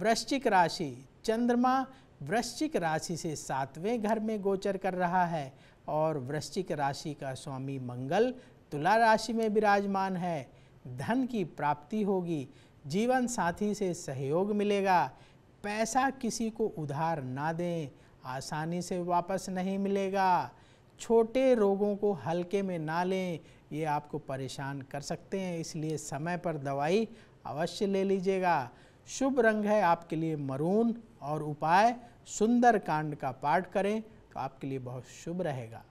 वृश्चिक राशि चंद्रमा वृश्चिक राशि से सातवें घर में गोचर कर रहा है और वृश्चिक राशि का स्वामी मंगल तुला राशि में विराजमान है धन की प्राप्ति होगी जीवन साथी से सहयोग मिलेगा पैसा किसी को उधार ना दें आसानी से वापस नहीं मिलेगा छोटे रोगों को हल्के में ना लें ये आपको परेशान कर सकते हैं इसलिए समय पर दवाई अवश्य ले लीजिएगा शुभ रंग है आपके लिए मरून और उपाय सुंदर कांड का पाठ करें तो आपके लिए बहुत शुभ रहेगा